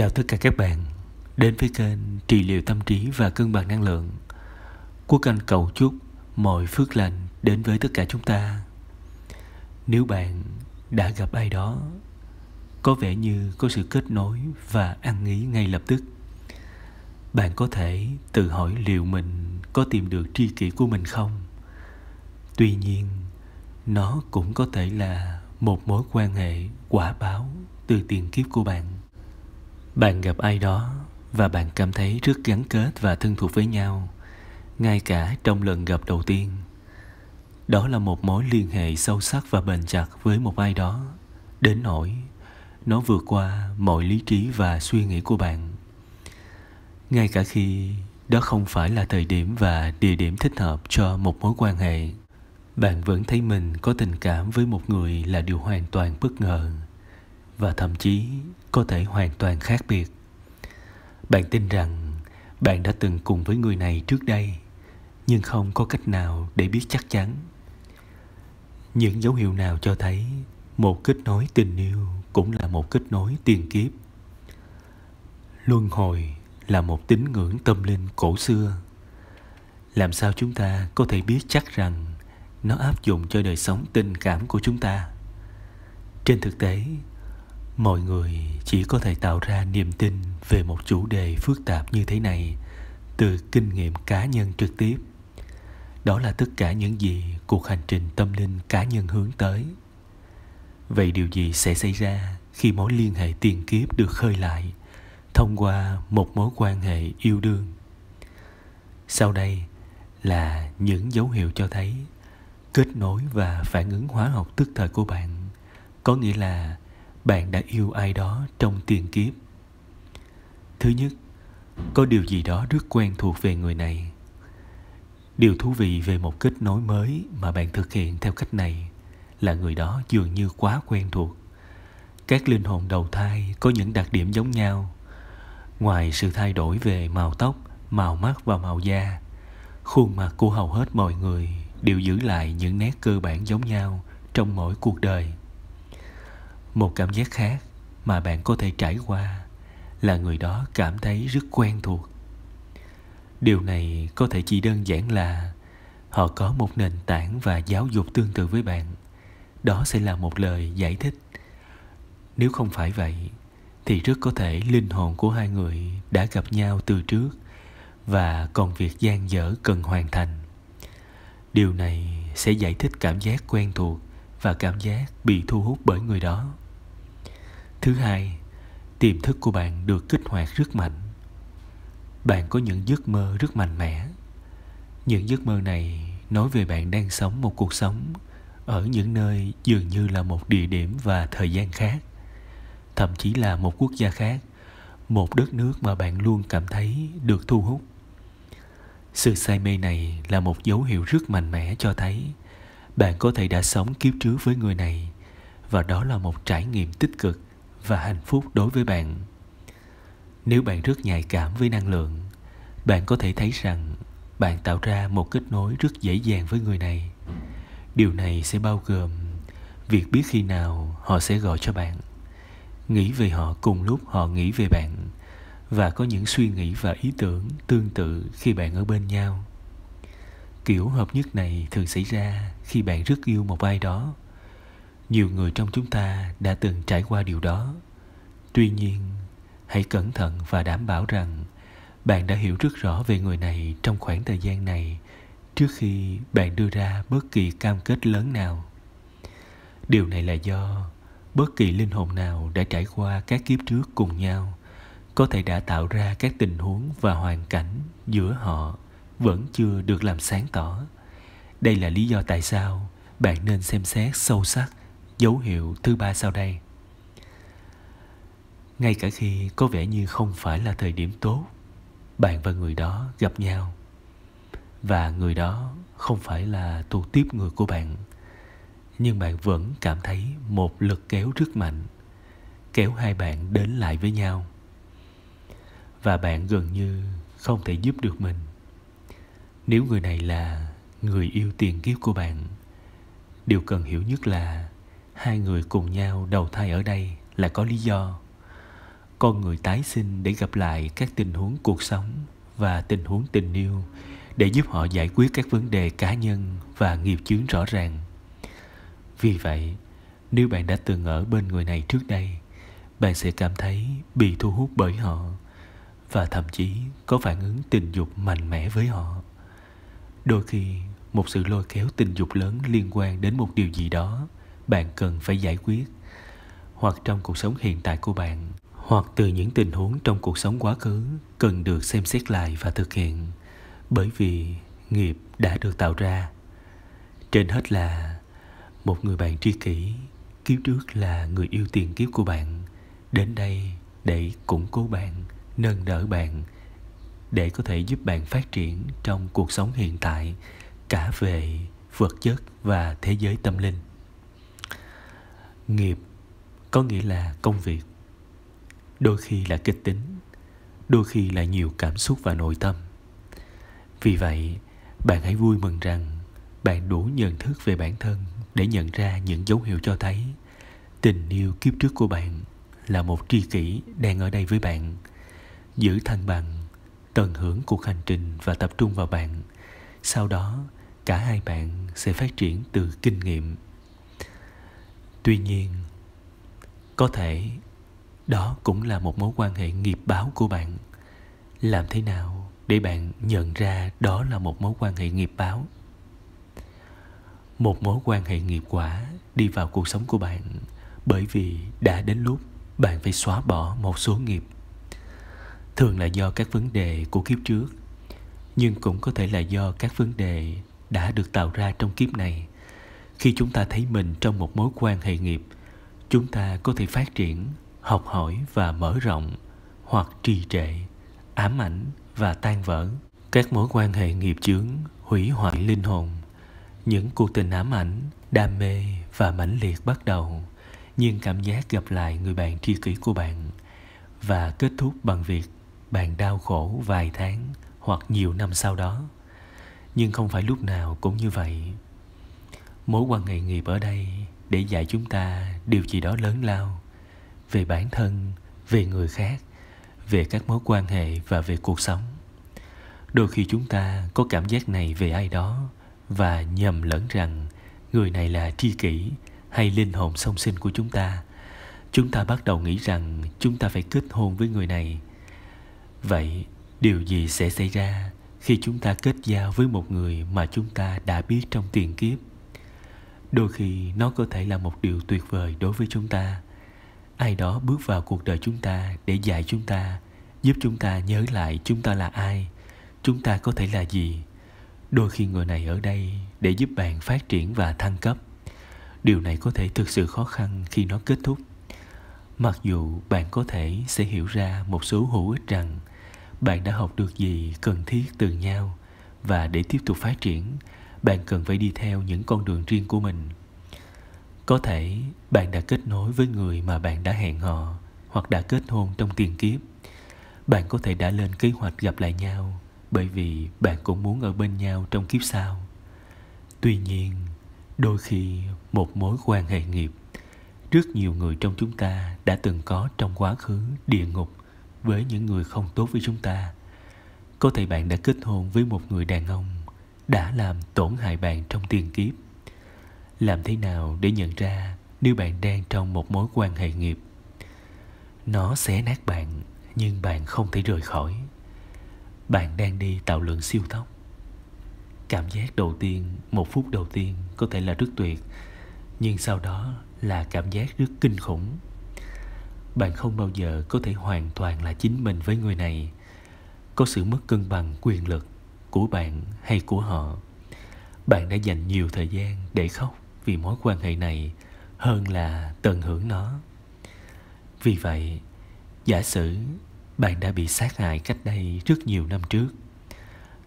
Chào tất cả các bạn Đến với kênh Trị liệu tâm trí và cân bằng năng lượng Quốc Anh cầu chúc mọi phước lành đến với tất cả chúng ta Nếu bạn đã gặp ai đó Có vẻ như có sự kết nối và ăn ý ngay lập tức Bạn có thể tự hỏi liệu mình có tìm được tri kỷ của mình không Tuy nhiên nó cũng có thể là một mối quan hệ quả báo từ tiền kiếp của bạn bạn gặp ai đó và bạn cảm thấy rất gắn kết và thân thuộc với nhau, ngay cả trong lần gặp đầu tiên. Đó là một mối liên hệ sâu sắc và bền chặt với một ai đó, đến nỗi nó vượt qua mọi lý trí và suy nghĩ của bạn. Ngay cả khi đó không phải là thời điểm và địa điểm thích hợp cho một mối quan hệ, bạn vẫn thấy mình có tình cảm với một người là điều hoàn toàn bất ngờ và thậm chí có thể hoàn toàn khác biệt bạn tin rằng bạn đã từng cùng với người này trước đây nhưng không có cách nào để biết chắc chắn những dấu hiệu nào cho thấy một kết nối tình yêu cũng là một kết nối tiền kiếp luân hồi là một tín ngưỡng tâm linh cổ xưa làm sao chúng ta có thể biết chắc rằng nó áp dụng cho đời sống tình cảm của chúng ta trên thực tế mọi người chỉ có thể tạo ra niềm tin về một chủ đề phức tạp như thế này từ kinh nghiệm cá nhân trực tiếp đó là tất cả những gì cuộc hành trình tâm linh cá nhân hướng tới vậy điều gì sẽ xảy ra khi mối liên hệ tiền kiếp được khơi lại thông qua một mối quan hệ yêu đương sau đây là những dấu hiệu cho thấy kết nối và phản ứng hóa học tức thời của bạn có nghĩa là bạn đã yêu ai đó trong tiền kiếp thứ nhất có điều gì đó rất quen thuộc về người này điều thú vị về một kết nối mới mà bạn thực hiện theo cách này là người đó dường như quá quen thuộc các linh hồn đầu thai có những đặc điểm giống nhau ngoài sự thay đổi về màu tóc màu mắt và màu da khuôn mặt của hầu hết mọi người đều giữ lại những nét cơ bản giống nhau trong mỗi cuộc đời một cảm giác khác mà bạn có thể trải qua là người đó cảm thấy rất quen thuộc điều này có thể chỉ đơn giản là họ có một nền tảng và giáo dục tương tự với bạn đó sẽ là một lời giải thích nếu không phải vậy thì rất có thể linh hồn của hai người đã gặp nhau từ trước và còn việc gian dở cần hoàn thành điều này sẽ giải thích cảm giác quen thuộc và cảm giác bị thu hút bởi người đó thứ hai tiềm thức của bạn được kích hoạt rất mạnh bạn có những giấc mơ rất mạnh mẽ những giấc mơ này nói về bạn đang sống một cuộc sống ở những nơi dường như là một địa điểm và thời gian khác thậm chí là một quốc gia khác một đất nước mà bạn luôn cảm thấy được thu hút sự say mê này là một dấu hiệu rất mạnh mẽ cho thấy bạn có thể đã sống kiếp trước với người này và đó là một trải nghiệm tích cực và hạnh phúc đối với bạn nếu bạn rất nhạy cảm với năng lượng bạn có thể thấy rằng bạn tạo ra một kết nối rất dễ dàng với người này điều này sẽ bao gồm việc biết khi nào họ sẽ gọi cho bạn nghĩ về họ cùng lúc họ nghĩ về bạn và có những suy nghĩ và ý tưởng tương tự khi bạn ở bên nhau Kiểu hợp nhất này thường xảy ra khi bạn rất yêu một ai đó. Nhiều người trong chúng ta đã từng trải qua điều đó. Tuy nhiên, hãy cẩn thận và đảm bảo rằng bạn đã hiểu rất rõ về người này trong khoảng thời gian này trước khi bạn đưa ra bất kỳ cam kết lớn nào. Điều này là do bất kỳ linh hồn nào đã trải qua các kiếp trước cùng nhau có thể đã tạo ra các tình huống và hoàn cảnh giữa họ vẫn chưa được làm sáng tỏ đây là lý do tại sao bạn nên xem xét sâu sắc dấu hiệu thứ ba sau đây ngay cả khi có vẻ như không phải là thời điểm tốt bạn và người đó gặp nhau và người đó không phải là tu tiếp người của bạn nhưng bạn vẫn cảm thấy một lực kéo rất mạnh kéo hai bạn đến lại với nhau và bạn gần như không thể giúp được mình nếu người này là người yêu tiền kiếp của bạn, điều cần hiểu nhất là hai người cùng nhau đầu thai ở đây là có lý do. Con người tái sinh để gặp lại các tình huống cuộc sống và tình huống tình yêu để giúp họ giải quyết các vấn đề cá nhân và nghiệp chướng rõ ràng. Vì vậy, nếu bạn đã từng ở bên người này trước đây, bạn sẽ cảm thấy bị thu hút bởi họ và thậm chí có phản ứng tình dục mạnh mẽ với họ đôi khi một sự lôi kéo tình dục lớn liên quan đến một điều gì đó bạn cần phải giải quyết hoặc trong cuộc sống hiện tại của bạn hoặc từ những tình huống trong cuộc sống quá khứ cần được xem xét lại và thực hiện bởi vì nghiệp đã được tạo ra trên hết là một người bạn tri kỷ kiếp trước là người yêu tiền kiếp của bạn đến đây để củng cố bạn nâng đỡ bạn để có thể giúp bạn phát triển trong cuộc sống hiện tại cả về vật chất và thế giới tâm linh nghiệp có nghĩa là công việc đôi khi là kịch tính đôi khi là nhiều cảm xúc và nội tâm vì vậy bạn hãy vui mừng rằng bạn đủ nhận thức về bản thân để nhận ra những dấu hiệu cho thấy tình yêu kiếp trước của bạn là một tri kỷ đang ở đây với bạn giữ thăng bằng tận hưởng cuộc hành trình và tập trung vào bạn sau đó cả hai bạn sẽ phát triển từ kinh nghiệm tuy nhiên có thể đó cũng là một mối quan hệ nghiệp báo của bạn làm thế nào để bạn nhận ra đó là một mối quan hệ nghiệp báo một mối quan hệ nghiệp quả đi vào cuộc sống của bạn bởi vì đã đến lúc bạn phải xóa bỏ một số nghiệp thường là do các vấn đề của kiếp trước nhưng cũng có thể là do các vấn đề đã được tạo ra trong kiếp này khi chúng ta thấy mình trong một mối quan hệ nghiệp chúng ta có thể phát triển học hỏi và mở rộng hoặc trì trệ ám ảnh và tan vỡ các mối quan hệ nghiệp chướng hủy hoại linh hồn những cuộc tình ám ảnh đam mê và mãnh liệt bắt đầu nhưng cảm giác gặp lại người bạn tri kỷ của bạn và kết thúc bằng việc bạn đau khổ vài tháng hoặc nhiều năm sau đó nhưng không phải lúc nào cũng như vậy mối quan hệ nghiệp ở đây để dạy chúng ta điều gì đó lớn lao về bản thân về người khác về các mối quan hệ và về cuộc sống đôi khi chúng ta có cảm giác này về ai đó và nhầm lẫn rằng người này là tri kỷ hay linh hồn song sinh của chúng ta chúng ta bắt đầu nghĩ rằng chúng ta phải kết hôn với người này vậy điều gì sẽ xảy ra khi chúng ta kết giao với một người mà chúng ta đã biết trong tiền kiếp đôi khi nó có thể là một điều tuyệt vời đối với chúng ta ai đó bước vào cuộc đời chúng ta để dạy chúng ta giúp chúng ta nhớ lại chúng ta là ai chúng ta có thể là gì đôi khi người này ở đây để giúp bạn phát triển và thăng cấp điều này có thể thực sự khó khăn khi nó kết thúc mặc dù bạn có thể sẽ hiểu ra một số hữu ích rằng bạn đã học được gì cần thiết từ nhau và để tiếp tục phát triển bạn cần phải đi theo những con đường riêng của mình có thể bạn đã kết nối với người mà bạn đã hẹn hò hoặc đã kết hôn trong tiền kiếp bạn có thể đã lên kế hoạch gặp lại nhau bởi vì bạn cũng muốn ở bên nhau trong kiếp sau tuy nhiên đôi khi một mối quan hệ nghiệp rất nhiều người trong chúng ta đã từng có trong quá khứ địa ngục với những người không tốt với chúng ta có thể bạn đã kết hôn với một người đàn ông đã làm tổn hại bạn trong tiền kiếp làm thế nào để nhận ra nếu bạn đang trong một mối quan hệ nghiệp nó xé nát bạn nhưng bạn không thể rời khỏi bạn đang đi tạo lượng siêu tốc cảm giác đầu tiên một phút đầu tiên có thể là rất tuyệt nhưng sau đó là cảm giác rất kinh khủng bạn không bao giờ có thể hoàn toàn là chính mình với người này có sự mất cân bằng quyền lực của bạn hay của họ bạn đã dành nhiều thời gian để khóc vì mối quan hệ này hơn là tận hưởng nó vì vậy giả sử bạn đã bị sát hại cách đây rất nhiều năm trước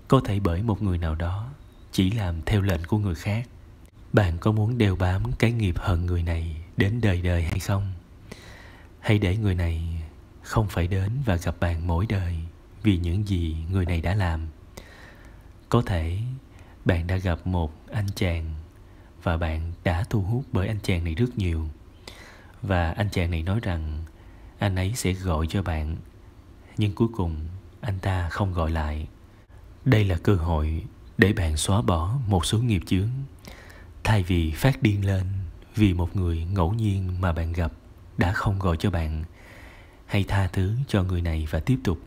có thể bởi một người nào đó chỉ làm theo lệnh của người khác bạn có muốn đeo bám cái nghiệp hận người này đến đời đời hay không hãy để người này không phải đến và gặp bạn mỗi đời vì những gì người này đã làm có thể bạn đã gặp một anh chàng và bạn đã thu hút bởi anh chàng này rất nhiều và anh chàng này nói rằng anh ấy sẽ gọi cho bạn nhưng cuối cùng anh ta không gọi lại đây là cơ hội để bạn xóa bỏ một số nghiệp chướng thay vì phát điên lên vì một người ngẫu nhiên mà bạn gặp đã không gọi cho bạn hãy tha thứ cho người này và tiếp tục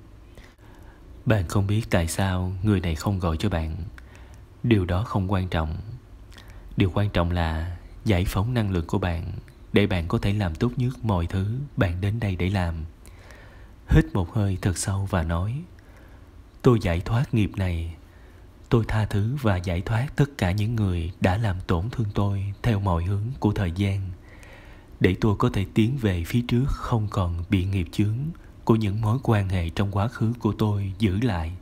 bạn không biết tại sao người này không gọi cho bạn điều đó không quan trọng điều quan trọng là giải phóng năng lượng của bạn để bạn có thể làm tốt nhất mọi thứ bạn đến đây để làm hít một hơi thật sâu và nói tôi giải thoát nghiệp này tôi tha thứ và giải thoát tất cả những người đã làm tổn thương tôi theo mọi hướng của thời gian để tôi có thể tiến về phía trước không còn bị nghiệp chướng của những mối quan hệ trong quá khứ của tôi giữ lại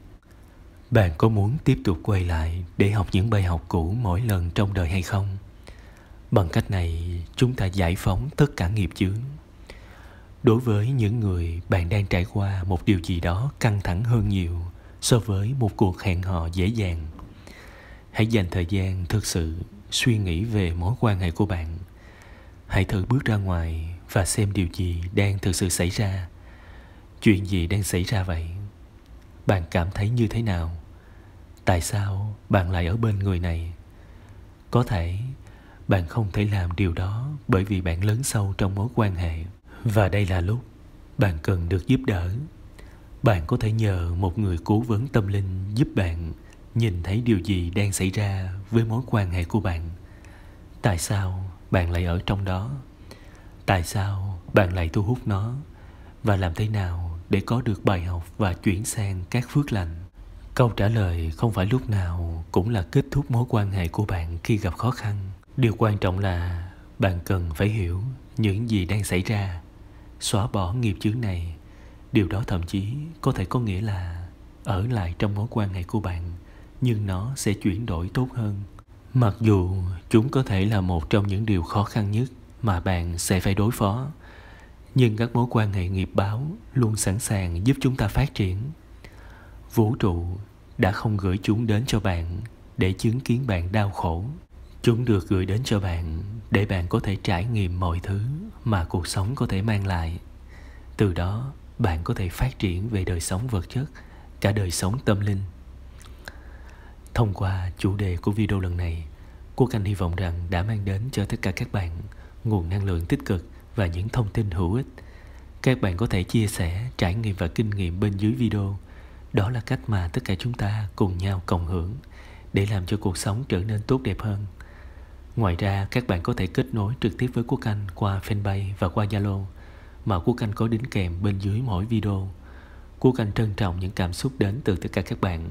bạn có muốn tiếp tục quay lại để học những bài học cũ mỗi lần trong đời hay không bằng cách này chúng ta giải phóng tất cả nghiệp chướng đối với những người bạn đang trải qua một điều gì đó căng thẳng hơn nhiều so với một cuộc hẹn hò dễ dàng hãy dành thời gian thực sự suy nghĩ về mối quan hệ của bạn hãy thử bước ra ngoài và xem điều gì đang thực sự xảy ra chuyện gì đang xảy ra vậy bạn cảm thấy như thế nào tại sao bạn lại ở bên người này có thể bạn không thể làm điều đó bởi vì bạn lớn sâu trong mối quan hệ và đây là lúc bạn cần được giúp đỡ bạn có thể nhờ một người cố vấn tâm linh giúp bạn nhìn thấy điều gì đang xảy ra với mối quan hệ của bạn tại sao bạn lại ở trong đó tại sao bạn lại thu hút nó và làm thế nào để có được bài học và chuyển sang các phước lành câu trả lời không phải lúc nào cũng là kết thúc mối quan hệ của bạn khi gặp khó khăn điều quan trọng là bạn cần phải hiểu những gì đang xảy ra xóa bỏ nghiệp chướng này điều đó thậm chí có thể có nghĩa là ở lại trong mối quan hệ của bạn nhưng nó sẽ chuyển đổi tốt hơn mặc dù chúng có thể là một trong những điều khó khăn nhất mà bạn sẽ phải đối phó nhưng các mối quan hệ nghiệp báo luôn sẵn sàng giúp chúng ta phát triển vũ trụ đã không gửi chúng đến cho bạn để chứng kiến bạn đau khổ chúng được gửi đến cho bạn để bạn có thể trải nghiệm mọi thứ mà cuộc sống có thể mang lại từ đó bạn có thể phát triển về đời sống vật chất cả đời sống tâm linh Thông qua chủ đề của video lần này, Quốc Anh hy vọng rằng đã mang đến cho tất cả các bạn nguồn năng lượng tích cực và những thông tin hữu ích. Các bạn có thể chia sẻ trải nghiệm và kinh nghiệm bên dưới video. Đó là cách mà tất cả chúng ta cùng nhau cộng hưởng để làm cho cuộc sống trở nên tốt đẹp hơn. Ngoài ra, các bạn có thể kết nối trực tiếp với Quốc Anh qua fanpage và qua Zalo mà Quốc Anh có đính kèm bên dưới mỗi video. Quốc Anh trân trọng những cảm xúc đến từ tất cả các bạn.